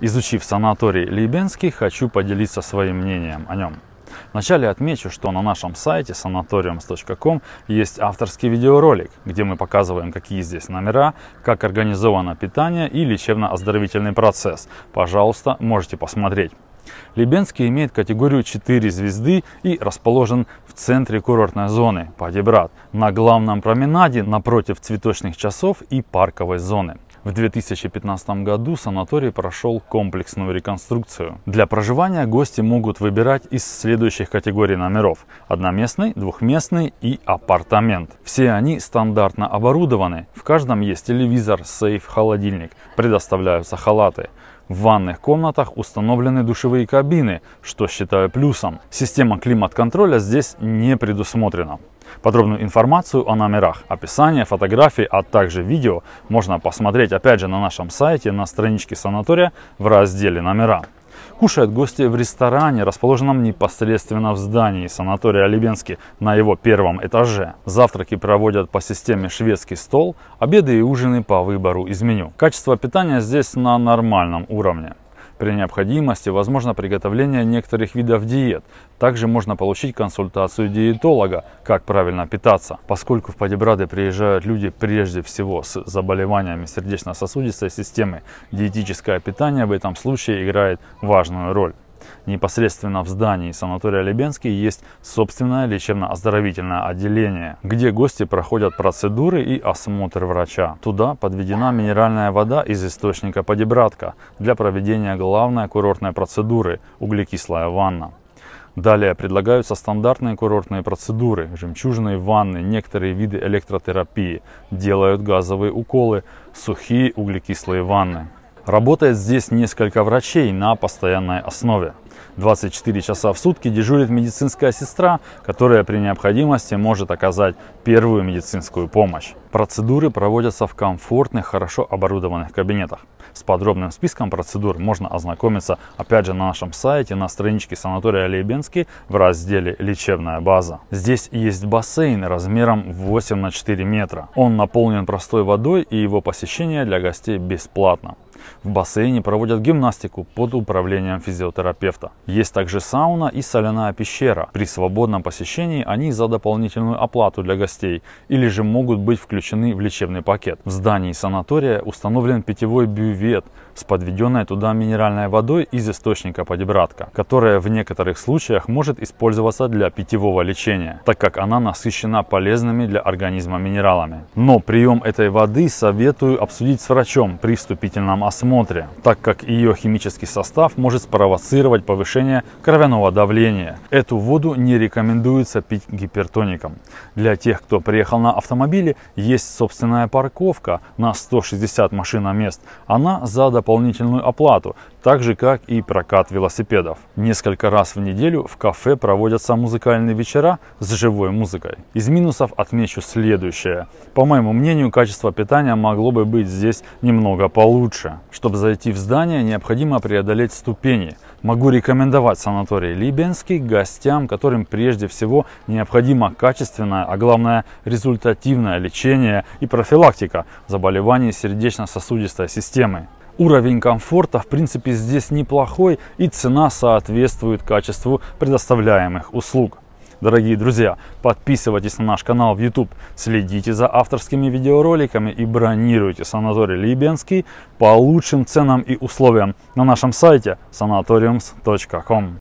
Изучив санаторий Либенский, хочу поделиться своим мнением о нем. Вначале отмечу, что на нашем сайте sanatoriums.com есть авторский видеоролик, где мы показываем, какие здесь номера, как организовано питание и лечебно-оздоровительный процесс. Пожалуйста, можете посмотреть. Лебенский имеет категорию 4 звезды и расположен в центре курортной зоны Падибрат, на главном променаде напротив цветочных часов и парковой зоны. В 2015 году санаторий прошел комплексную реконструкцию. Для проживания гости могут выбирать из следующих категорий номеров – одноместный, двухместный и апартамент. Все они стандартно оборудованы, в каждом есть телевизор, сейф, холодильник, предоставляются халаты. В ванных комнатах установлены душевые кабины, что считаю плюсом. Система климат-контроля здесь не предусмотрена. Подробную информацию о номерах, описание, фотографии, а также видео можно посмотреть опять же на нашем сайте, на страничке санатория в разделе «Номера». Кушают гости в ресторане, расположенном непосредственно в здании санатория Лебенский на его первом этаже. Завтраки проводят по системе шведский стол, обеды и ужины по выбору из меню. Качество питания здесь на нормальном уровне при необходимости возможно приготовление некоторых видов диет. Также можно получить консультацию диетолога, как правильно питаться. Поскольку в Падибрады приезжают люди прежде всего с заболеваниями сердечно-сосудистой системы, диетическое питание в этом случае играет важную роль. Непосредственно в здании санатория Лебенский есть собственное лечебно-оздоровительное отделение, где гости проходят процедуры и осмотр врача. Туда подведена минеральная вода из источника подебратка для проведения главной курортной процедуры – углекислая ванна. Далее предлагаются стандартные курортные процедуры, жемчужные ванны, некоторые виды электротерапии, делают газовые уколы, сухие углекислые ванны. Работает здесь несколько врачей на постоянной основе. 24 часа в сутки дежурит медицинская сестра, которая при необходимости может оказать первую медицинскую помощь. Процедуры проводятся в комфортных, хорошо оборудованных кабинетах. С подробным списком процедур можно ознакомиться опять же на нашем сайте, на страничке санатория Лейбенский в разделе «Лечебная база». Здесь есть бассейн размером 8 на 4 метра. Он наполнен простой водой и его посещение для гостей бесплатно. В бассейне проводят гимнастику под управлением физиотерапевта. Есть также сауна и соляная пещера. При свободном посещении они за дополнительную оплату для гостей или же могут быть включены в лечебный пакет. В здании санатория установлен питьевой бювет с подведенной туда минеральной водой из источника подебратка, которая в некоторых случаях может использоваться для питьевого лечения, так как она насыщена полезными для организма минералами. Но прием этой воды советую обсудить с врачом при вступительном осмотре, так как ее химический состав может спровоцировать повышение кровяного давления. Эту воду не рекомендуется пить гипертоникам. Для тех, кто приехал на автомобиле, есть собственная парковка на 160 машиномест. Она за дополнительную оплату, так же как и прокат велосипедов. Несколько раз в неделю в кафе проводятся музыкальные вечера с живой музыкой. Из минусов отмечу следующее. По моему мнению, качество питания могло бы быть здесь немного получше чтобы зайти в здание, необходимо преодолеть ступени. Могу рекомендовать санаторий Либенский гостям, которым прежде всего необходимо качественное, а главное результативное лечение и профилактика заболеваний сердечно-сосудистой системы. Уровень комфорта, в принципе, здесь неплохой и цена соответствует качеству предоставляемых услуг. Дорогие друзья, подписывайтесь на наш канал в YouTube, следите за авторскими видеороликами и бронируйте санаторий Либенский по лучшим ценам и условиям на нашем сайте sanatoriums.com.